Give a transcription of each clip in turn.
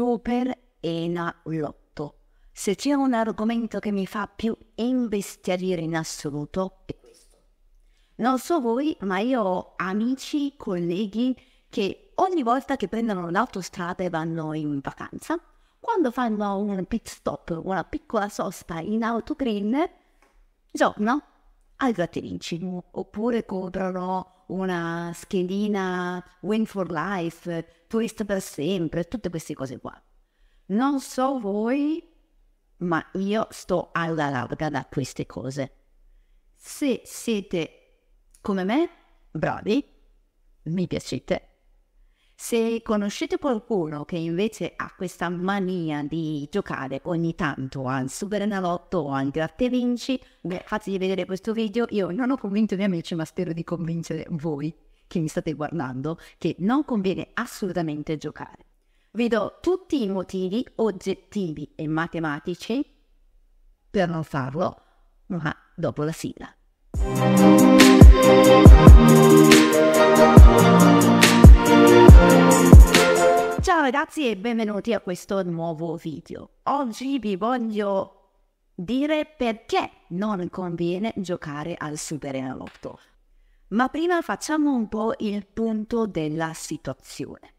super enalotto. Se c'è un argomento che mi fa più imbestialire in assoluto è questo. Non so voi, ma io ho amici, colleghi che ogni volta che prendono l'autostrada e vanno in vacanza, quando fanno un pit stop, una piccola sosta in autogrill, giorno al lattinicino, oppure comprerò una schedina Win for Life, Twist per sempre, tutte queste cose qua. Non so voi, ma io sto alla larga da queste cose. Se siete come me, bravi, mi piacete se conoscete qualcuno che invece ha questa mania di giocare ogni tanto al Superenalotto o al Gratte Vinci, beh, fatevi vedere questo video. Io non ho convinto i miei amici, ma spero di convincere voi che mi state guardando che non conviene assolutamente giocare. Vi do tutti i motivi oggettivi e matematici per non farlo, ma dopo la sigla. Ciao ragazzi e benvenuti a questo nuovo video. Oggi vi voglio dire perché non conviene giocare al Super Superenalotto. Ma prima facciamo un po' il punto della situazione.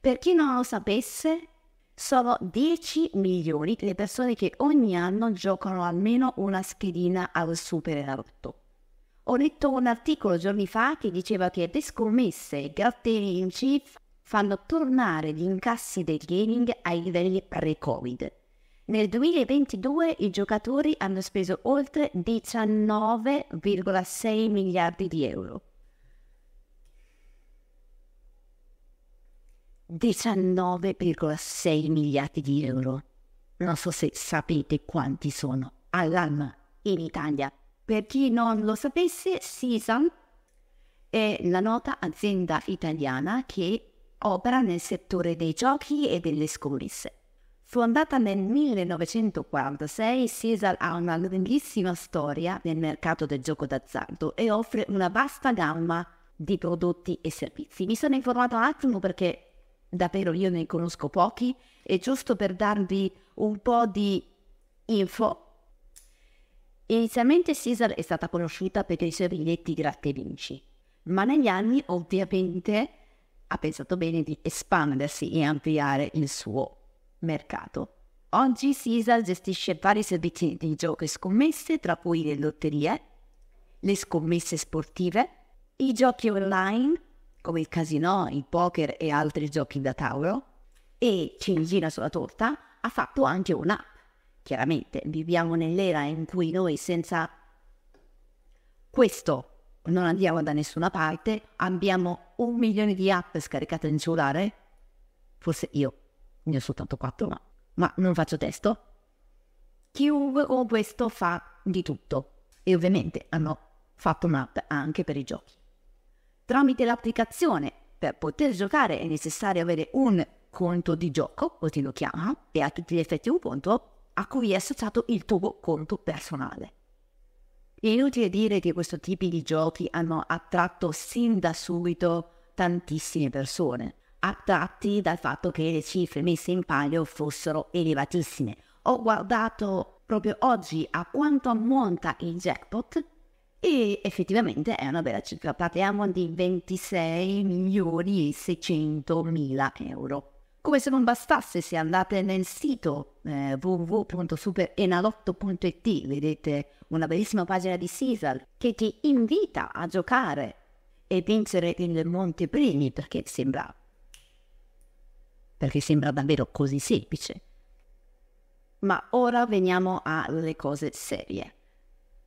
Per chi non lo sapesse, sono 10 milioni le persone che ogni anno giocano almeno una schedina al Super Superenalotto. Ho letto un articolo giorni fa che diceva che le scommesse e i gatti in chief fanno tornare gli incassi del gaming ai livelli pre-Covid. Nel 2022 i giocatori hanno speso oltre 19,6 miliardi di euro. 19,6 miliardi di euro. Non so se sapete quanti sono all'anno in Italia. Per chi non lo sapesse, Season è la nota azienda italiana che opera nel settore dei giochi e delle scommesse. Fondata nel 1946, Cesar ha una lunghissima storia nel mercato del gioco d'azzardo e offre una vasta gamma di prodotti e servizi. Mi sono informato un attimo perché davvero io ne conosco pochi e giusto per darvi un po' di info. Inizialmente Cesar è stata conosciuta per i suoi biglietti gratte vinci, ma negli anni ovviamente ha pensato bene di espandersi e ampliare il suo mercato. Oggi Sisal gestisce vari servizi di gioco e scommesse, tra cui le lotterie, le scommesse sportive, i giochi online, come il casino, il poker e altri giochi da tavolo, e ciliegina sulla torta, ha fatto anche un'app. Chiaramente viviamo nell'era in cui noi senza questo non andiamo da nessuna parte, abbiamo un milione di app scaricate in cellulare, forse io ne ho soltanto quattro, ma, ma non faccio testo. Chiunque con questo fa di tutto e ovviamente hanno fatto un'app anche per i giochi. Tramite l'applicazione per poter giocare è necessario avere un conto di gioco, così lo chiama, e a tutti gli effetti un conto a cui è associato il tuo conto personale. È inutile dire che questo tipo di giochi hanno attratto sin da subito tantissime persone, attratti dal fatto che le cifre messe in palio fossero elevatissime. Ho guardato proprio oggi a quanto ammonta il jackpot e effettivamente è una bella cifra, parliamo di 26 milioni e 600 mila euro. Come se non bastasse, se andate nel sito eh, www.superenalotto.it vedete una bellissima pagina di Sisal che ti invita a giocare e vincere il Monte Primi perché sembra, perché sembra davvero così semplice. Ma ora veniamo alle cose serie.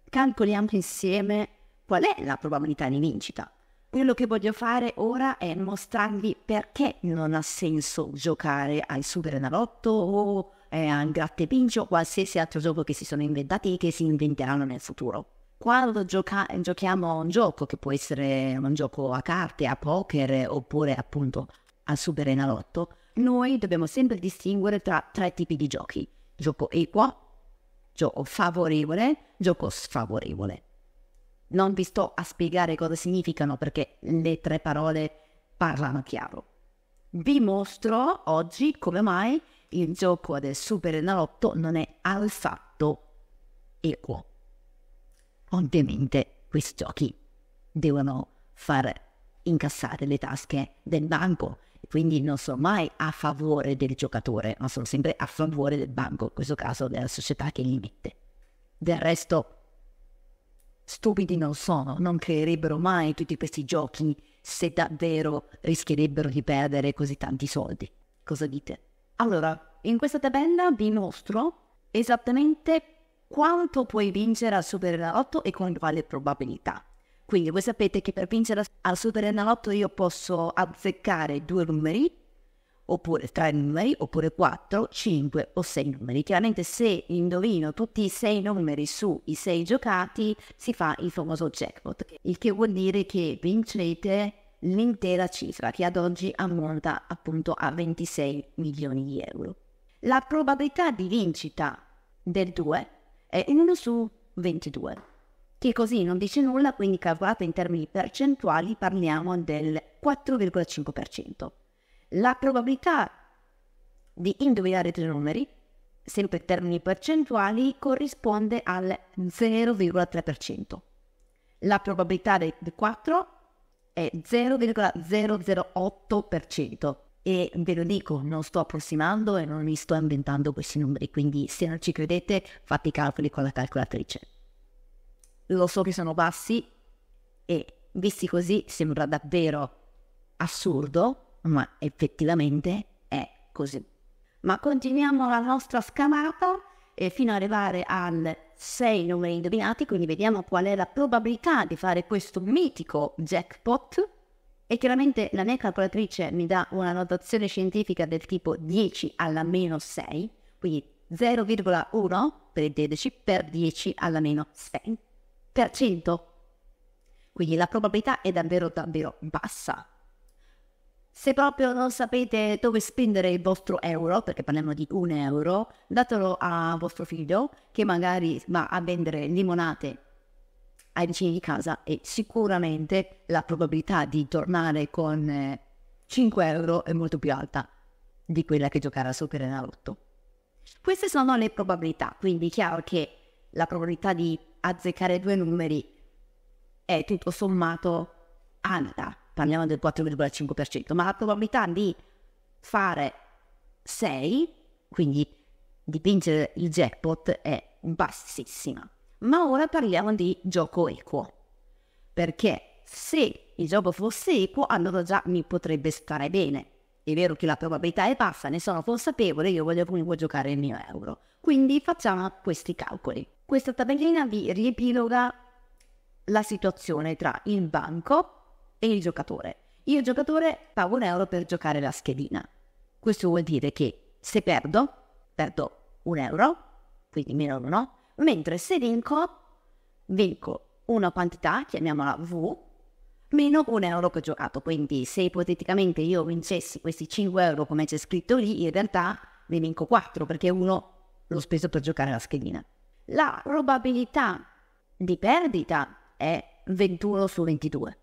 Calcoliamo insieme qual è la probabilità di vincita quello che voglio fare ora è mostrarvi perché non ha senso giocare al Super Enalotto o eh, al Grattepincio o qualsiasi altro gioco che si sono inventati e che si inventeranno nel futuro. Quando gioca- giochiamo a un gioco, che può essere un gioco a carte, a poker oppure appunto al Super Enalotto, noi dobbiamo sempre distinguere tra tre tipi di giochi. Gioco equo, gioco favorevole, gioco sfavorevole non vi sto a spiegare cosa significano perché le tre parole parlano chiaro. Vi mostro oggi come mai il gioco del Super Enalotto non è al fatto equo. Ovviamente questi giochi devono far incassare le tasche del banco, quindi non sono mai a favore del giocatore, ma sono sempre a favore del banco, in questo caso della società che li mette. Del resto Stupidi non sono, non creerebbero mai tutti questi giochi se davvero rischierebbero di perdere così tanti soldi. Cosa dite? Allora, in questa tabella vi mostro esattamente quanto puoi vincere al Super Superenalotto e con quale probabilità. Quindi voi sapete che per vincere al Super Superenalotto io posso azzeccare due numeri oppure tre numeri, oppure quattro, cinque o sei numeri. Chiaramente se indovino tutti i sei numeri sui sei giocati si fa il famoso jackpot, il che vuol dire che vincete l'intera cifra che ad oggi ammonta appunto a 26 milioni di euro. La probabilità di vincita del 2 è 1 su 22, che così non dice nulla, quindi calcolata in termini percentuali parliamo del 4,5% la probabilità di indovinare tre numeri, sempre in termini percentuali, corrisponde al 0,3%. La probabilità di 4 è 0,008%. E ve lo dico, non sto approssimando e non mi sto inventando questi numeri, quindi se non ci credete fate i calcoli con la calcolatrice. Lo so che sono bassi e visti così sembra davvero assurdo, ma effettivamente è così. Ma continuiamo la nostra scalata eh, fino ad arrivare al 6 numeri indovinati, quindi vediamo qual è la probabilità di fare questo mitico jackpot. E chiaramente la mia calcolatrice mi dà una notazione scientifica del tipo 10 alla meno 6, quindi 0,1 per il 10 per 10 alla meno 6 per cento. Quindi la probabilità è davvero davvero bassa se proprio non sapete dove spendere il vostro euro, perché parliamo di un euro, datelo a vostro figlio che magari va a vendere limonate ai vicini di casa e sicuramente la probabilità di tornare con 5 eh, euro è molto più alta di quella che giocare a Super Enalotto. Queste sono le probabilità, quindi è chiaro che la probabilità di azzeccare due numeri è tutto sommato alta, parliamo del 4,5%, ma la probabilità di fare 6, quindi di vincere il jackpot, è bassissima. Ma ora parliamo di gioco equo, perché se il gioco fosse equo, allora già mi potrebbe stare bene. È vero che la probabilità è bassa, ne sono consapevole, io voglio comunque giocare il mio euro. Quindi facciamo questi calcoli. Questa tabellina vi riepiloga la situazione tra il banco e il giocatore. Io giocatore pago un euro per giocare la schedina. Questo vuol dire che se perdo, perdo un euro, quindi meno uno, no? Mentre se vinco, vinco una quantità, chiamiamola V, meno un euro che ho giocato. Quindi se ipoteticamente io vincessi questi 5 euro come c'è scritto lì, in realtà ne vinco 4 perché uno l'ho speso per giocare la schedina. La probabilità di perdita è 21 su 22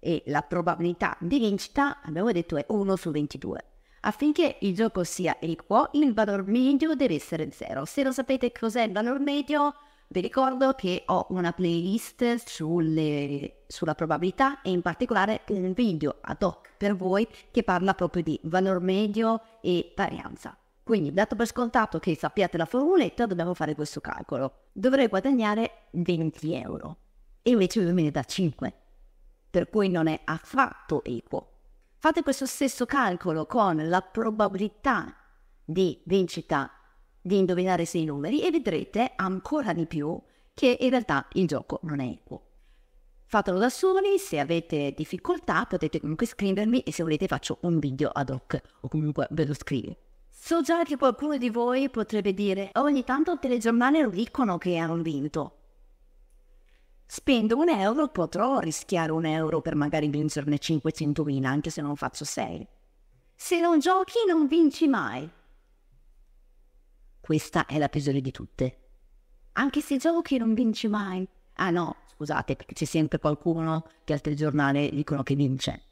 e la probabilità di vincita, abbiamo detto, è 1 su 22. Affinché il gioco sia equo, il valore medio deve essere 0. Se non sapete cos'è il valore medio, vi ricordo che ho una playlist sulle, sulla probabilità e in particolare un video ad hoc per voi che parla proprio di valore medio e varianza. Quindi, dato per scontato che sappiate la formuletta, dobbiamo fare questo calcolo. Dovrei guadagnare 20 euro e invece mi viene da 5 per cui non è affatto equo. Fate questo stesso calcolo con la probabilità di vincita di indovinare sei numeri e vedrete ancora di più che in realtà il gioco non è equo. Fatelo da soli, se avete difficoltà potete comunque scrivermi e se volete faccio un video ad hoc o comunque ve lo scrivo. So già che qualcuno di voi potrebbe dire ogni tanto il telegiornale lo dicono che hanno vinto, spendo un euro, potrò rischiare un euro per magari vincerne 500.000, anche se non faccio 6. Se non giochi non vinci mai. Questa è la peggiore di tutte. Anche se giochi non vinci mai. Ah no, scusate, perché c'è sempre qualcuno che al telegiornale dicono che vince.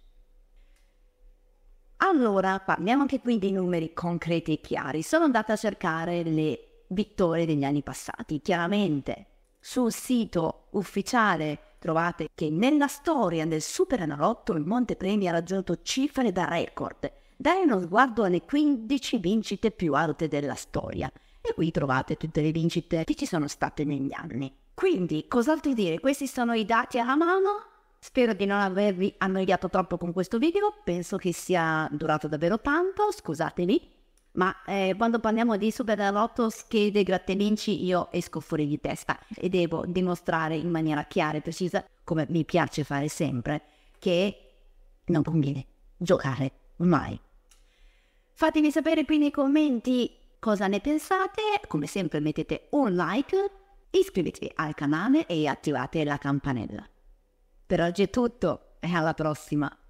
Allora, parliamo anche qui di numeri concreti e chiari. Sono andata a cercare le vittorie degli anni passati, chiaramente sul sito ufficiale trovate che nella storia del Super Enalotto il Monte Montepremi ha raggiunto cifre da record. Dai uno sguardo alle 15 vincite più alte della storia. E qui trovate tutte le vincite che ci sono state negli anni. Quindi, cos'altro dire? Questi sono i dati alla mano. Spero di non avervi annoiato troppo con questo video, penso che sia durato davvero tanto, scusatemi ma eh, quando parliamo di Superlotto, schede, grattevinci, io esco fuori di testa e devo dimostrare in maniera chiara e precisa, come mi piace fare sempre, che non conviene giocare mai. Fatemi sapere qui nei commenti cosa ne pensate, come sempre mettete un like, iscrivetevi al canale e attivate la campanella. Per oggi è tutto e alla prossima!